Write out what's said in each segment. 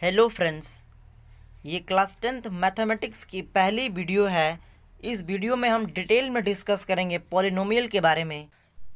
hello friends ये class tenth mathematics की पहली वीडियो है इस वीडियो में हम डिटेल में डिस्कस करेंगे पॉलिनोमियल के बारे में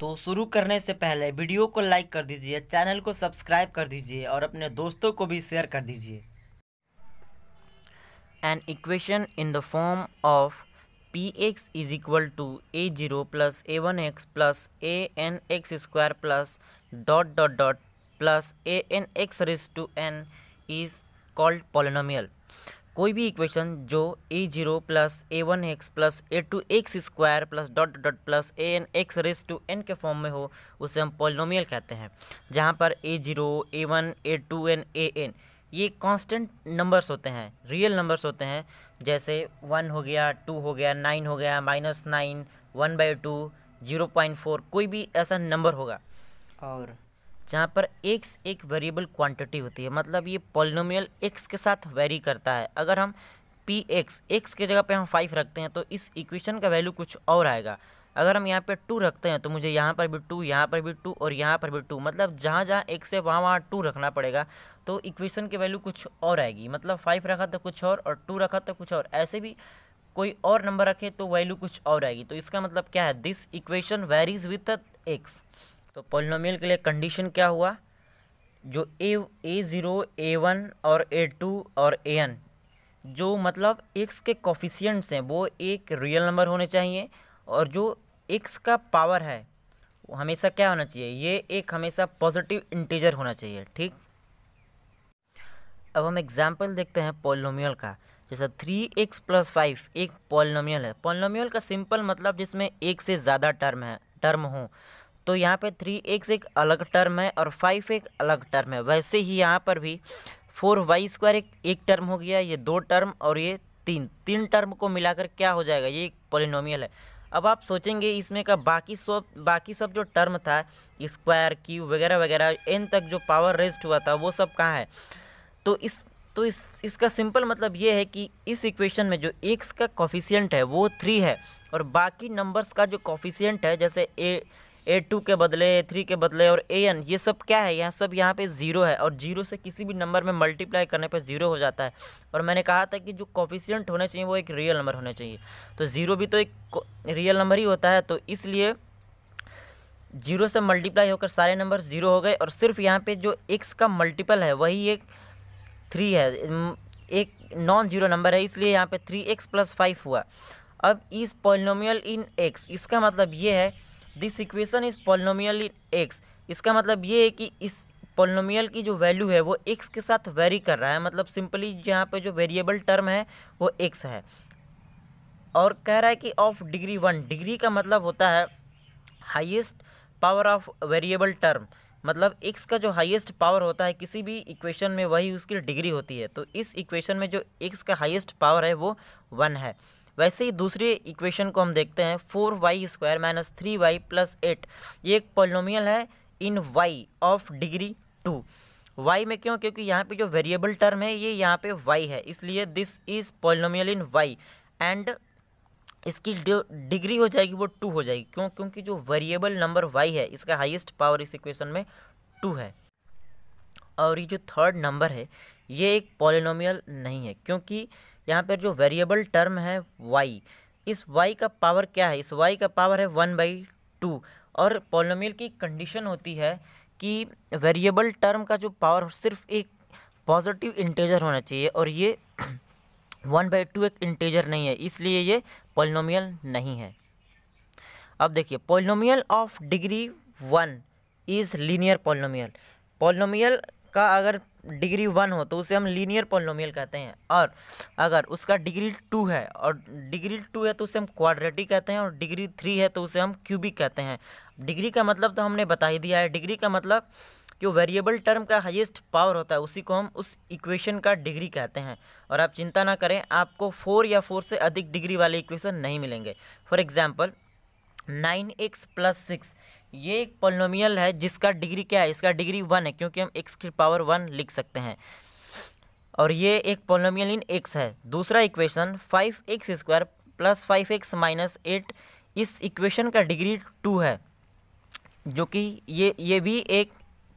तो शुरू करने से पहले वीडियो को लाइक कर दीजिए चैनल को सब्सक्राइब कर दीजिए और अपने दोस्तों को भी शेयर कर दीजिए an equation in the form of P x is equal to A zero plus A one X plus A N X square plus dot dot dot plus A N X raise to N is called polynomial कोई भी equation जो A zero plus A one X plus A two x square plus dot dot plus A N X raise to N के form में हो उसे हम polynomial कहते हैं जहाँ पर A zero A one A two N A N ये कांस्टेंट नंबर्स होते हैं रियल नंबर्स होते हैं जैसे वन हो गया टू हो गया नाइन हो गया minus nine one by two zero point four कोई भी ऐसा नंबर होगा और जहाँ पर एक्स एक वेरिएबल क्वांटिटी होती है मतलब ये पोलिनोमियल एक्स के साथ वेरी करता है अगर हम पी एक्स एक्स की जगह पे हम फाइव रखते हैं तो इस इक्वेशन का वैल्यू कुछ और आएगा अगर हम यहाँ पे टू रखते हैं तो मुझे यहाँ पर भी टू यहाँ पर भी टू और यहाँ पर भी टू मतलब जहाँ जहाँ एक से वहाँ वहाँ टू रखना पड़ेगा तो इक्वेशन की वैल्यू कुछ और आएगी मतलब फाइव रखा तो कुछ और और टू रखा तो कुछ और ऐसे भी कोई और नंबर रखे तो वैल्यू कुछ और आएगी तो इसका मतलब क्या है this equation varies with X तो पोलिनोमियल के लिए कंडीशन क्या हुआ जो ए ए ज़ीरो ए वन और ए टू और ए एन जो मतलब एक्स के कॉफिशियंट्स हैं वो एक रियल नंबर होने चाहिए और जो एक्स का पावर है वो हमेशा क्या होना चाहिए ये एक हमेशा पॉजिटिव इंटीजर होना चाहिए ठीक अब हम एग्जाम्पल देखते हैं पोलिनोमियल का जैसा थ्री एक्स प्लस फाइव एक पोलिनोमियल है पोलिनोमियल का सिंपल मतलब जिसमें एक से ज़्यादा टर्म है टर्म हो तो यहाँ पे थ्री एक्स एक अलग टर्म है और फाइव एक अलग टर्म है वैसे ही यहाँ पर भी फोर वाई स्क्वायर एक एक टर्म हो गया ये दो टर्म और ये तीन तीन टर्म को मिलाकर क्या हो जाएगा ये एक पोलिनोमियल है अब आप सोचेंगे इसमें का बाकी सब बाकी सब जो टर्म था स्क्वायर क्यू वगैरह वगैरह एन तक जो पावर रेस्ट हुआ था वो सब कहाँ है तो इस तो इस इसका सिंपल मतलब ये है कि इस इक्वेशन में जो एक्स का कॉफिशियंट है वो थ्री है और बाकी नंबर्स का जो कॉफिशियंट है जैसे ए ए टू के बदले ए थ्री के बदले और ए एन ये सब क्या है यहाँ सब यहाँ पे ज़ीरो है और जीरो से किसी भी नंबर में मल्टीप्लाई करने पे ज़ीरो हो जाता है और मैंने कहा था कि जो कॉफिशियंट होने चाहिए वो एक रियल नंबर होने चाहिए तो ज़ीरो भी तो एक रियल नंबर ही होता है तो इसलिए जीरो से मल्टीप्लाई होकर सारे नंबर ज़ीरो हो गए और सिर्फ यहाँ पर जो एक्स का मल्टीपल है वही एक थ्री है एक नॉन जीरो नंबर है इसलिए यहाँ पर थ्री एक्स प्लस फाइव हुआ अब इस पॉलिनोमियल इन एक्स इसका मतलब ये है this equation is polynomial in x इसका मतलब ये है कि इस पोलिनोमियल की जो वैल्यू है वो एक्स के साथ वेरी कर रहा है मतलब सिंपली यहाँ पे जो वेरिएबल टर्म है वो एक्स है और कह रहा है कि ऑफ डिग्री वन डिग्री का मतलब होता है highest power of variable term मतलब एक्स का जो हाईएस्ट पावर होता है किसी भी इक्वेशन में वही उसकी डिग्री होती है तो इस इक्वेशन में जो एक्स का हाईएस्ट पावर है वो वन है वैसे ही दूसरे इक्वेशन को हम देखते हैं four Y square minus three Y plus eight ये एक पोलोमियल है in Y of degree two Y में क्यों क्योंकि यहाँ पे जो वेरिएबल टर्म है ये यहाँ पे वाई है इसलिए this is polynomial in y and इसकी जो डिग्री हो जाएगी वो टू हो जाएगी क्यों क्योंकि जो वेरिएबल नंबर वाई है इसका हाइएस्ट पावर इस इक्वेशन में टू है और ये जो थर्ड नंबर है ये एक पॉलिनोमियल नहीं है क्योंकि यहाँ पर जो वेरिएबल टर्म है वाई इस वाई का पावर क्या है इस वाई का पावर है वन बाई टू और पॉलोमियल की कंडीशन होती है कि वेरिएबल टर्म का जो पावर सिर्फ एक पॉजिटिव इंटेजर होना चाहिए और ये वन बाई टू एक इंटेजर नहीं है इसलिए ये पॉलिनोमियल नहीं है अब देखिए polynomial of degree one is linear polynomial polynomial का अगर डिग्री वन हो तो उसे हम लीनियर पोलोमियल कहते हैं और अगर उसका डिग्री टू है और डिग्री टू है तो उसे हम क्वाड्रेटिक कहते हैं और डिग्री थ्री है तो उसे हम क्यूबिक कहते हैं डिग्री का मतलब तो हमने बता ही दिया है डिग्री का मतलब जो वेरिएबल टर्म का हाइएस्ट पावर होता है उसी को हम उस इक्वेशन का डिग्री कहते हैं और आप चिंता ना करें आपको फोर या फोर से अधिक डिग्री वाले इक्वेशन नहीं मिलेंगे for example nine x plus six ये एक पोलिनोमियल है जिसका डिग्री क्या है इसका डिग्री वन है क्योंकि हम एक्स की पावर वन लिख सकते हैं और ये एक पोलोमियल इन एक्स है दूसरा equation five x square plus five x minus eight इस इक्वेशन का डिग्री टू है जो कि ये ये भी एक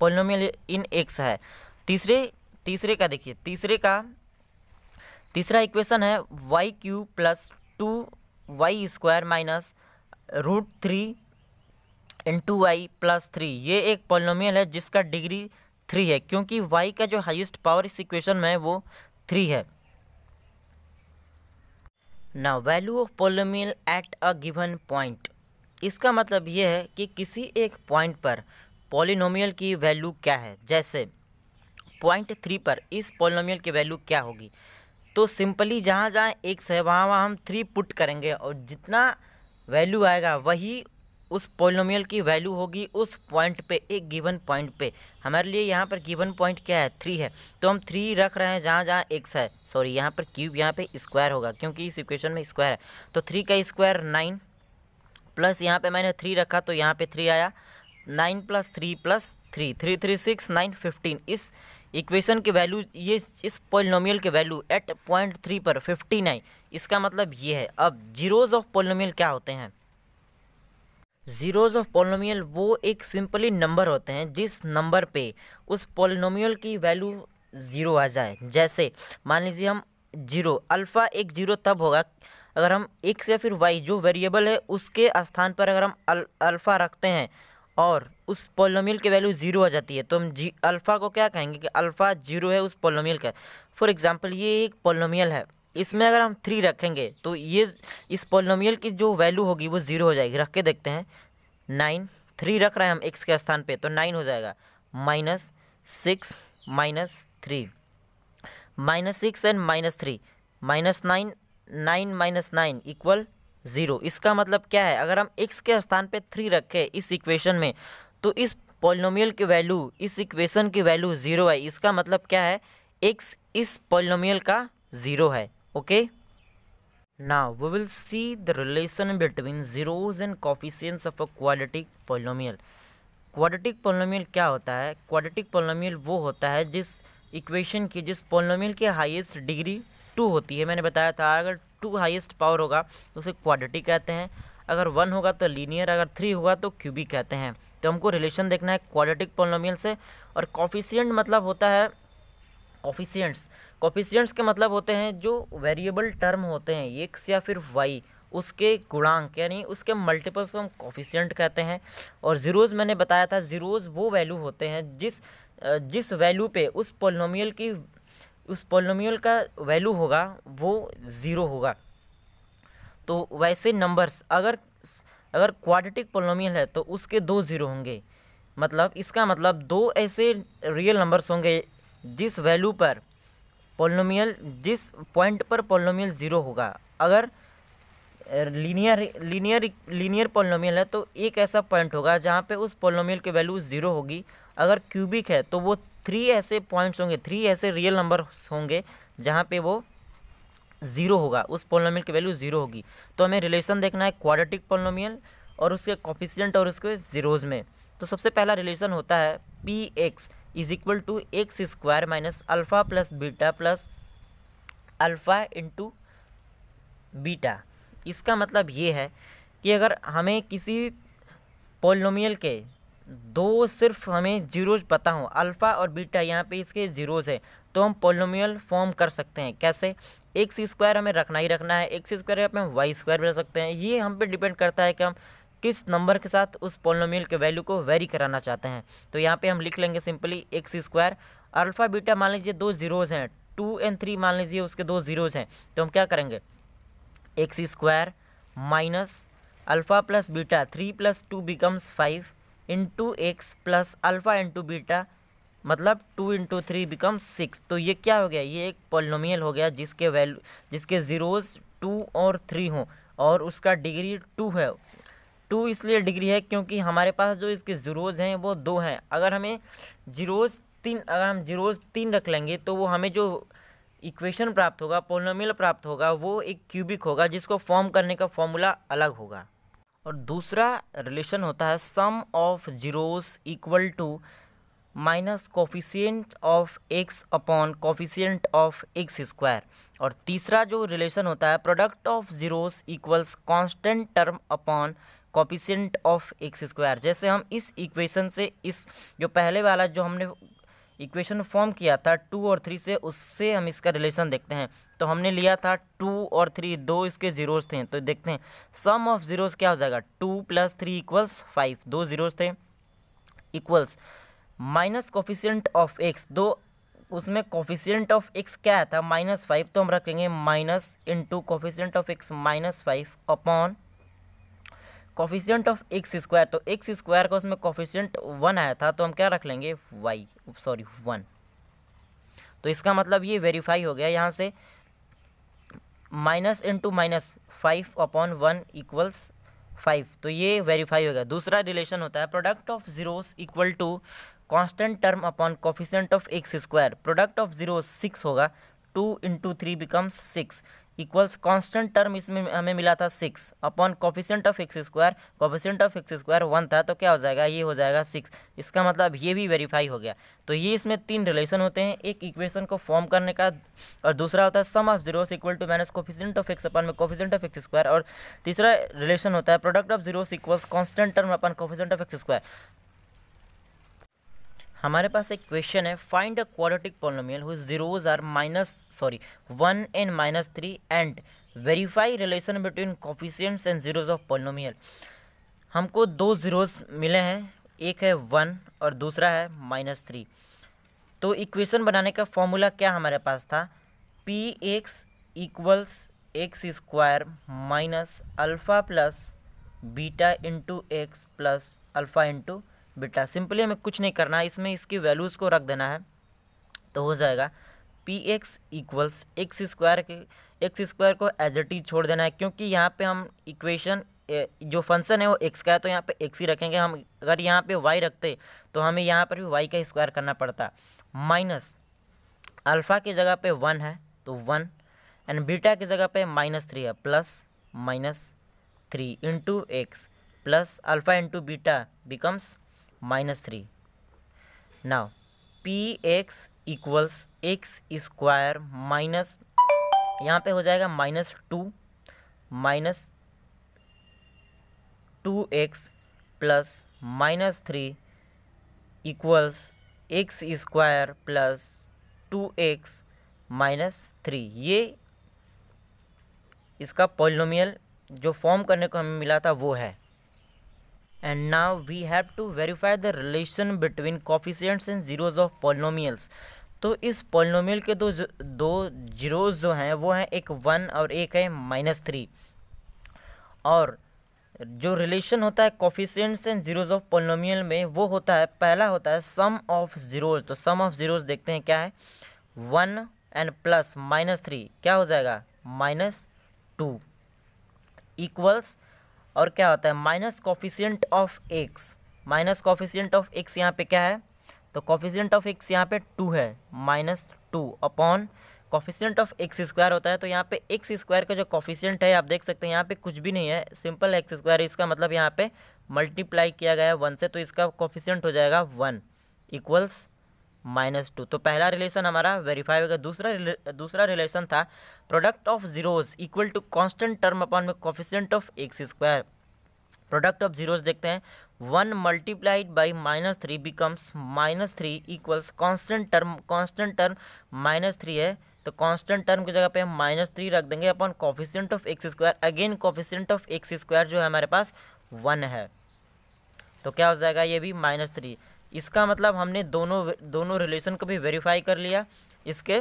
पोलोमियल इन एक्स है तीसरे तीसरे का देखिए तीसरे का तीसरा इक्वेशन है y cube plus two y square minus root three into y plus three ये एक पॉलिनोमियल है जिसका डिग्री थ्री है क्योंकि वाई का जो हाइस्ट पावर इस इक्वेशन में है वो थ्री है ना value of polynomial at a given point इसका मतलब ये है कि किसी एक पॉइंट पर पोलिनोमियल की वैल्यू क्या है जैसे पॉइंट थ्री पर इस पोलिनोमियल की वैल्यू क्या होगी तो सिंपली जहाँ जहाँ एक से वहाँ वहाँ हम थ्री पुट करेंगे और जितना वैल्यू आएगा वही उस पोलिनोमियल की वैल्यू होगी उस पॉइंट पे एक गिवन पॉइंट पे हमारे लिए यहाँ पर गिवन पॉइंट क्या है थ्री है तो हम थ्री रख रहे हैं जहाँ जहाँ एक्स है सॉरी यहाँ पर क्यूब यहाँ पे स्क्वायर होगा क्योंकि इस इक्वेशन में स्क्वायर है तो थ्री का स्क्वायर नाइन प्लस यहाँ पे मैंने थ्री रखा तो यहाँ पे थ्री आया nine plus three plus three three three six nine fifteen इस इक्वेशन की वैल्यू ये इस पोलिनोमियल की वैल्यू एट पॉइंट थ्री पर फिफ्टी नाइन इसका मतलब ये है अब जीरोज़ ऑफ पोलिनोमियल क्या होते हैं ज़ीरोज़ ऑफ पोलोमियल वो एक सिंपली नंबर होते हैं जिस नंबर पे उस पोलिनोमियल की वैल्यू ज़ीरो आ जाए जैसे मान लीजिए हम जीरो अल्फ़ा एक जीरो तब होगा अगर हम एक्स या फिर वाई जो वेरिएबल है उसके स्थान पर अगर हम अल, अल्फ़ा रखते हैं और उस पोलोमियल की वैल्यू ज़ीरो आ जाती है तो हम जी अल्फ़ा को क्या कहेंगे कि अल्फ़ा जीरो है उस पोलोमियल का फॉर एग्ज़ाम्पल ये एक पोलोमियल है इसमें अगर हम थ्री रखेंगे तो ये इस पोलिनोमियल की जो वैल्यू होगी वो ज़ीरो हो जाएगी रख के देखते हैं नाइन थ्री रख रहे हैं हम एक्स के स्थान पे तो नाइन हो जाएगा minus six minus three minus six and minus three minus nine nine minus nine equal zero इसका मतलब क्या है अगर हम एक्स के स्थान पे थ्री रखें इस इक्वेशन में तो इस पोलिनोमियल की वैल्यू इस इक्वेशन की वैल्यू ज़ीरो है इसका मतलब क्या है एक्स इस पोलिनोमियल का ज़ीरो है okay now we will see the relation between zeros and coefficients of a quadratic polynomial क्वालिटिक पोलोमियल क्या होता है क्वाड्रेटिक पोलोमियल वो होता है जिस इक्वेशन की जिस पोलोमियल की हाइस्ट डिग्री टू होती है मैंने बताया था अगर टू हाईएस्ट पावर होगा तो उसे क्वाड्रेटिक कहते हैं अगर वन होगा तो लीनियर अगर थ्री होगा तो क्यूबिक कहते हैं तो हमको रिलेशन देखना है क्वाड्रेटिक पोलोमियल से और कॉफिशियंट मतलब होता है कॉफिशियंट्स कॉफिशियंट्स के मतलब होते हैं जो वेरिएबल टर्म होते हैं एक्स या फिर वाई उसके गुणांक यानी उसके मल्टीपल्स को हम कॉफिशियंट कहते हैं और ज़ीरोज़ मैंने बताया था ज़ीरोज़ वो वैल्यू होते हैं जिस जिस वैल्यू पे उस पोलिनोमियल की उस पोलिनोमियल का वैल्यू होगा वो ज़ीरो होगा तो वैसे नंबर्स अगर अगर क्वाड्रेटिक पोलोमियल है तो उसके दो ज़ीरो होंगे मतलब इसका मतलब दो ऐसे रियल नंबर्स होंगे जिस वैल्यू पर पोलोमियल जिस पॉइंट पर पोलोमियल ज़ीरो होगा अगर लीनियर लीनियर लीनियर पोलोमियल है तो एक ऐसा पॉइंट होगा जहाँ पे उस पोलोमियल की वैल्यू ज़ीरो होगी अगर क्यूबिक है तो वो थ्री ऐसे पॉइंट्स होंगे थ्री ऐसे रियल नंबर होंगे जहाँ पे वो ज़ीरो होगा उस पोलोमियल की वैल्यू ज़ीरो होगी तो हमें रिलेशन देखना है क्वाड्रेटिक पोलोमियल और उसके कॉफिशियंट और उसके ज़ीरोज़ में तो सबसे पहला रिलेशन होता है p x is equal to x square minus alpha plus beta plus alpha into beta इसका मतलब ये है कि अगर हमें किसी पोलिनोमियल के दो सिर्फ हमें जीरोज पता हो अल्फ़ा और बीटा यहाँ पे इसके जीरोज है तो हम पोलिनोमियल फॉर्म कर सकते हैं कैसे एक्स स्क्वायर हमें रखना ही रखना है एक्स स्क्वायर पे हम वाई स्क्वायर भी रख सकते हैं ये हम पे डिपेंड करता है कि हम किस नंबर के साथ उस पोलोमियल के वैल्यू को वेरी कराना चाहते हैं तो यहाँ पे हम लिख लेंगे simply x square alpha beta मान लीजिए दो जीरोज़ हैं टू एंड थ्री मान लीजिए उसके दो जीरोज़ हैं तो हम क्या करेंगे x square minus alpha plus beta three plus two becomes five into x plus alpha into beta मतलब two into three becomes six तो ये क्या हो गया ये एक पोलोमियल हो गया जिसके वैल्यू जिसके ज़ीरोज़ टू और थ्री हों और उसका डिग्री टू है टू इसलिए डिग्री है क्योंकि हमारे पास जो इसके ज़ीरोज़ हैं वो दो हैं अगर हमें जीरोज़ तीन अगर हम जीरोज़ तीन रख लेंगे तो वो हमें जो इक्वेशन प्राप्त होगा पोनोमिल प्राप्त होगा वो एक क्यूबिक होगा जिसको फॉर्म करने का फॉर्मूला अलग होगा और दूसरा रिलेशन होता है sum of zeros equal to minus coefficient of x upon coefficient of x square और तीसरा जो रिलेशन होता है product of zeros equals constant term upon coefficient of x square जैसे हम इस इक्वेशन से इस जो पहले वाला जो हमने इक्वेशन फॉर्म किया था टू और थ्री से उससे हम इसका रिलेशन देखते हैं तो हमने लिया था टू और थ्री दो इसके ज़ीरोज़ थे तो देखते हैं सम ऑफ ज़ीरोज़ क्या हो जाएगा two plus three equals five दो ज़ीरोज़ थे equals minus coefficient of x दो उसमें कॉफिशियंट ऑफ एक्स क्या था माइनस फाइव तो हम रखेंगे minus into coefficient of x minus five upon coefficient of x square तो एक्स स्क्वायर का उसमें कॉफिशियंट वन आया था तो हम क्या रख लेंगे वाई सॉरी वन तो इसका मतलब ये वेरीफाई हो गया यहाँ से minus into minus five upon one equals five तो ये वेरीफाई हो गया दूसरा रिलेशन होता है product of zeros equal to constant term upon coefficient of x square product of zero six होगा two into three becomes six equals constant term इसमें हमें मिला था six upon coefficient of x square coefficient of x square one था तो क्या हो जाएगा ये हो जाएगा सिक्स इसका मतलब ये भी वेरीफाई हो गया तो ये इसमें तीन रिलेशन होते हैं एक इक्वेशन को फॉर्म करने का और दूसरा होता है sum of zeros equal to minus coefficient of x upon में कॉफिशेंट ऑफ एक्स स्क्वायर और तीसरा रिलेशन होता है product of zeros equals constant term upon coefficient of x square हमारे पास एक क्वेश्चन है find a quadratic polynomial whose zeros are minus sorry one and minus three and verify relation between coefficients and zeros of polynomial हमको दो zeros मिले हैं एक है वन और दूसरा है माइनस थ्री तो इक्वेशन बनाने का फॉर्मूला क्या हमारे पास था p x equals x square minus alpha plus beta into x plus alpha into beta simply हमें कुछ नहीं करना है इसमें इसकी वैल्यूज़ को रख देना है तो हो जाएगा p x equals x square के एक्स स्क्वायर को एज ए टी छोड़ देना है क्योंकि यहाँ पे हम इक्वेशन जो फंक्शन है वो एक्स का है तो यहाँ पे एक्स ही रखेंगे हम अगर यहाँ पे वाई रखते तो हमें यहाँ पर भी वाई का स्क्वायर करना पड़ता माइनस अल्फ़ा की जगह पे वन है तो वन एंड बीटा की जगह पे माइनस थ्री है plus minus three into x plus alpha into beta becomes minus three now p x equals x square minus यहाँ पे हो जाएगा minus two minus two x plus minus three equals x square plus two x minus three ये इसका polynomial जो form करने को हमें मिला था वो है and now we have to verify the relation between coefficients and zeros of polynomials तो इस पोलिनोमियल के दो दो जीरोज जो हैं वो हैं एक वन और एक है माइनस थ्री और जो रिलेशन होता है coefficients and zeros of polynomial में वो होता है पहला होता है सम ऑफ जीरोज तो सम ऑफ जीरोज देखते हैं क्या है one and plus minus three क्या हो जाएगा माइनस टू इक्वल्स और क्या होता है minus coefficient of x minus coefficient of x यहाँ पे क्या है तो कॉफिशियंट ऑफ एक्स यहाँ पे टू है minus two upon coefficient of x square होता है तो यहाँ पे एक्स स्क्वायर का जो कॉफिशियंट है आप देख सकते हैं यहाँ पे कुछ भी नहीं है सिंपल एक्स स्क्वायर इसका मतलब यहाँ पे मल्टीप्लाई किया गया है वन से तो इसका कॉफिशियंट हो जाएगा वन इक्वल्स माइनस टू तो पहला रिलेशन हमारा वेरीफाई होगा दूसरा रिले, दूसरा रिलेशन था product of zeros equal to constant term upon में coefficient of x square product of zeros देखते हैं one multiplied by minus three becomes minus three equals constant term constant term minus three है तो constant term की जगह पे हम minus three रख देंगे upon coefficient of x square again coefficient of x square जो है हमारे पास वन है तो क्या हो जाएगा ये भी माइनस थ्री इसका मतलब हमने दोनों दोनों रिलेशन को भी वेरीफाई कर लिया इसके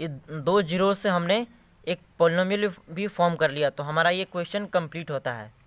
ये दो जीरो से हमने एक पोलिनोमियल भी फॉर्म कर लिया तो हमारा ये क्वेश्चन कंप्लीट होता है